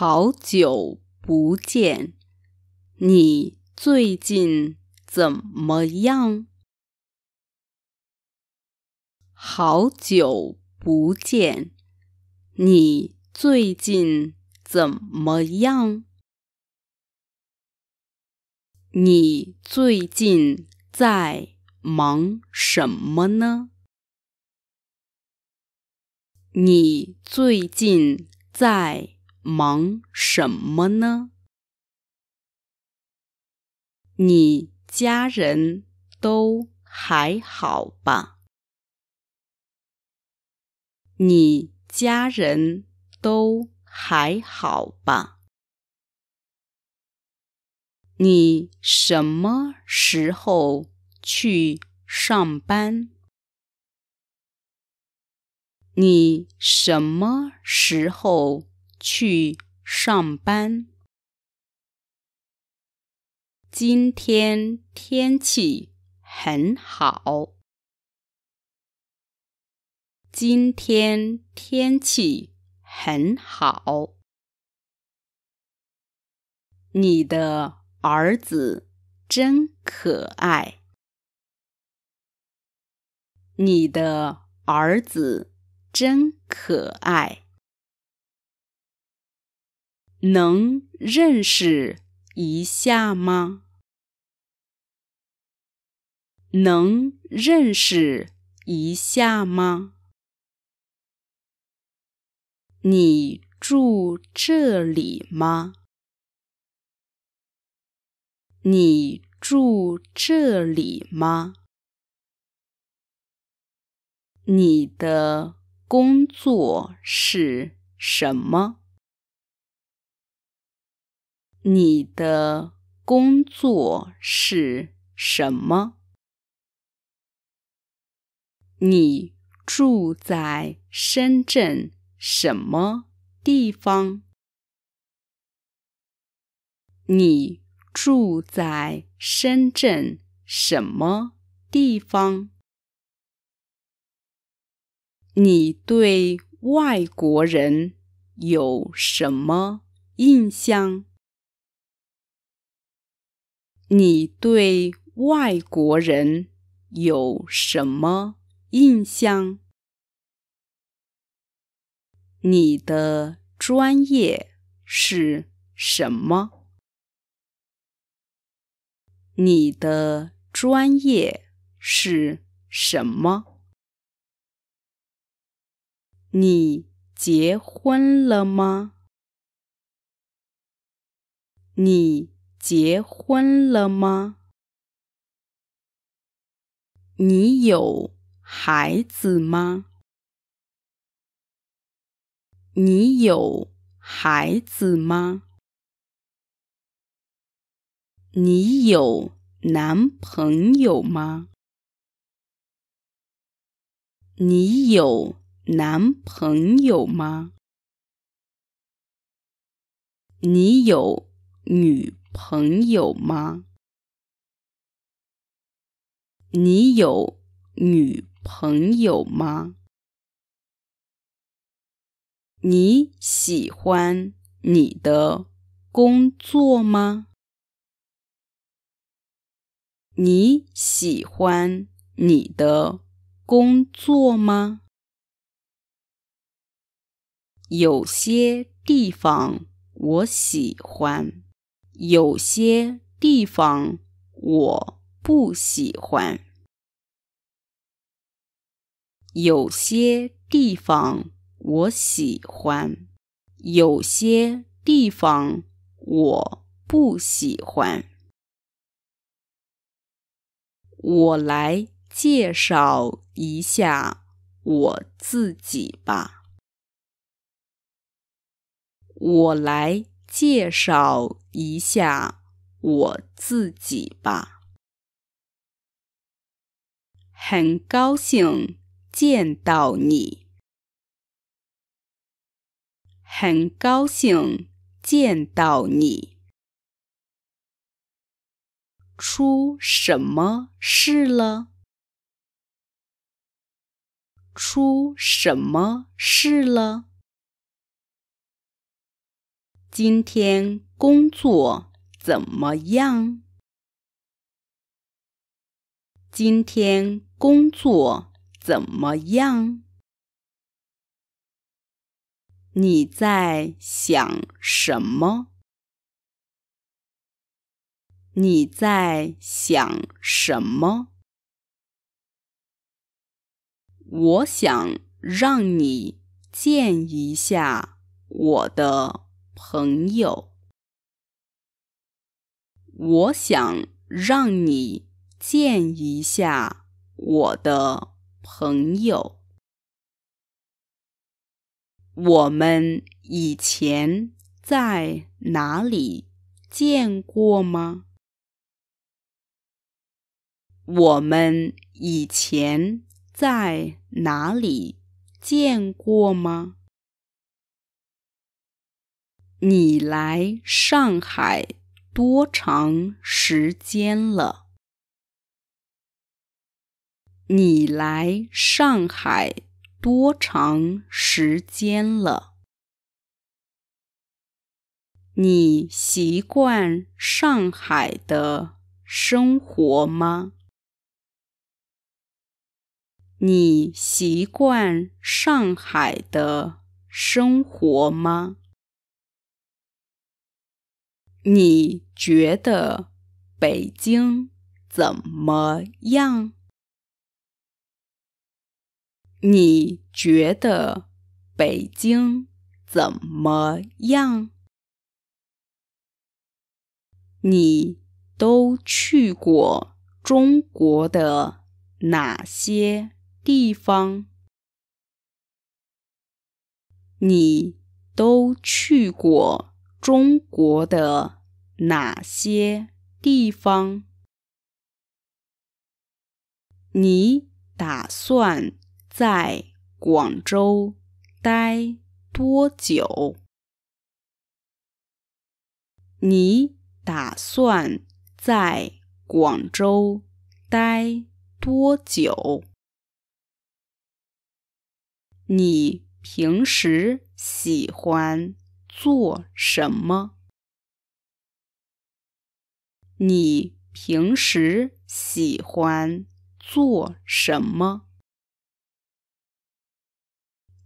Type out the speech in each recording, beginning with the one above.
好久不见，你最近怎么样？好久不见，你最近怎么样？你最近在忙什么呢？你最近在？忙什么呢？你家人都还好吧？你家人都还好吧？你什么时候去上班？你什么时候？去上班。今天天气很好。今天天气很好。你的儿子真可爱。你的儿子真可爱。能认识一下吗？能认识一下吗？你住这里吗？你住这里吗？你的工作是什么？你的工作是什么？你住在深圳什么地方？你住在深圳什么地方？你对外国人有什么印象？你对外国人有什么印象？你的专业是什么？你的专业是什么？你结婚了吗？你。结婚了吗？你有孩子吗？你有孩子吗？你有男朋友吗？你有男朋友吗？你有女？朋友吗？你有女朋友吗？你喜欢你的工作吗？你喜欢你的工作吗？有些地方我喜欢。有些地方我不喜欢，有些地方我喜欢，有些地方我不喜欢。我来介绍一下我自己吧。我来。介绍一下我自己吧。很高兴见到你。很高兴见到你。出什么事了？出什么事了？今天工作怎么样？今天工作怎么样？你在想什么？你在想什么？我想让你见一下我的。朋友，我想让你见一下我的朋友。我们以前在哪里见过吗？我们以前在哪里见过吗？你来上海多长时间了？你来上海多长时间了？你习惯上海的生活吗？你习惯上海的生活吗？你觉得北京怎么样？你觉得北京怎么样？你都去过中国的哪些地方？你都去过？中国的哪些地方？你打算在广州待多久？你打算在广州待多久？你平时喜欢？做什么？你平时喜欢做什么？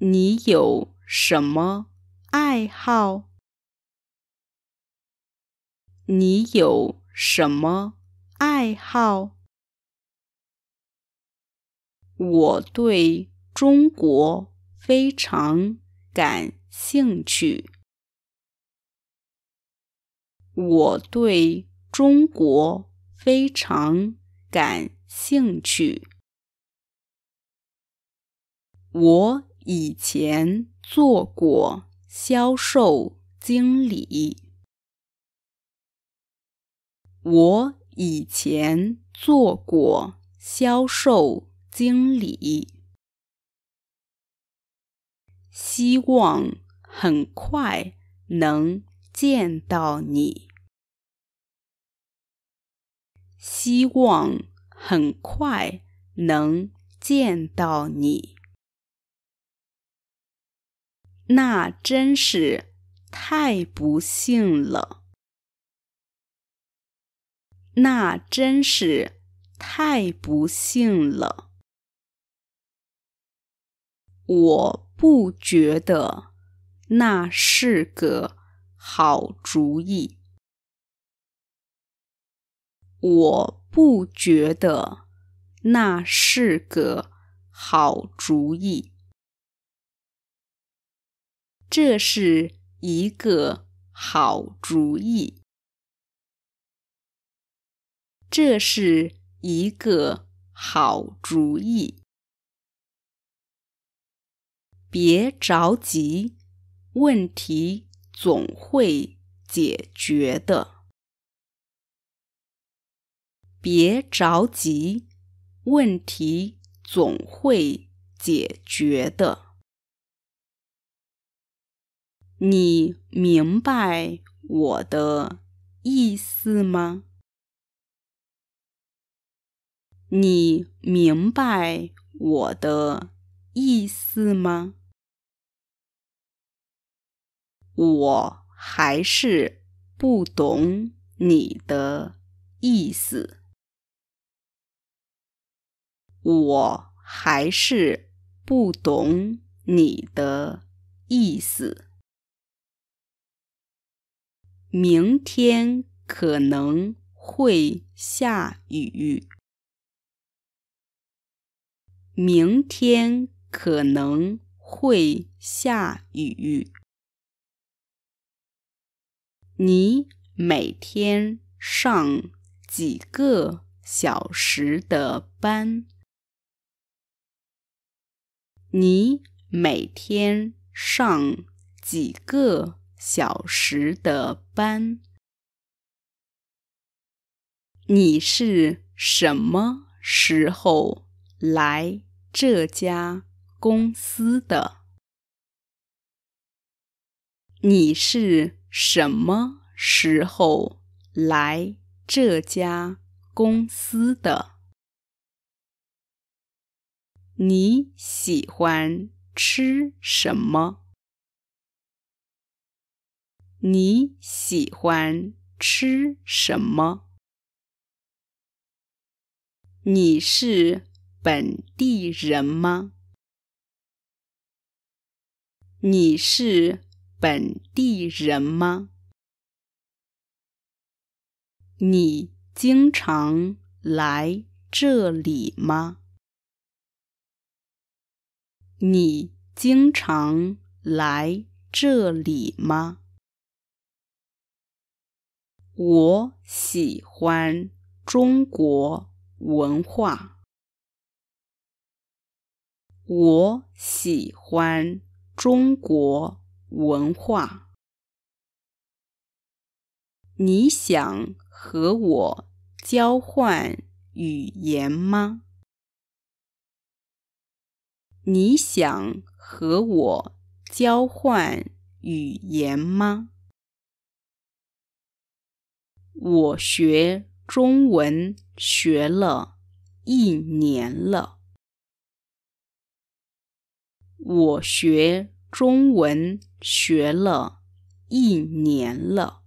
你有什么爱好？你有什么爱好？我对中国非常感兴趣。我对中国非常感兴趣。我以前做过销售经理。我以前做过销售经理。希望很快能见到你。希望很快能见到你。那真是太不幸了。那真是太不幸了。我不觉得那是个好主意。我不觉得那是个好主意。这是一个好主意。这是一个好主意。别着急，问题总会解决的。别着急，问题总会解决的。你明白我的意思吗？你明白我的意思吗？我还是不懂你的意思。我还是不懂你的意思。明天可能会下雨。明天可能会下雨。你每天上几个小时的班？你每天上几个小时的班？你是什么时候来这家公司的？你是什么时候来这家公司的？你喜欢吃什么？你喜欢吃什么？你是本地人吗？你是本地人吗？你经常来这里吗？你经常来这里吗？我喜欢中国文化。我喜欢中国文化。你想和我交换语言吗？你想和我交换语言吗？我学中文学了一年了。我学中文学了一年了。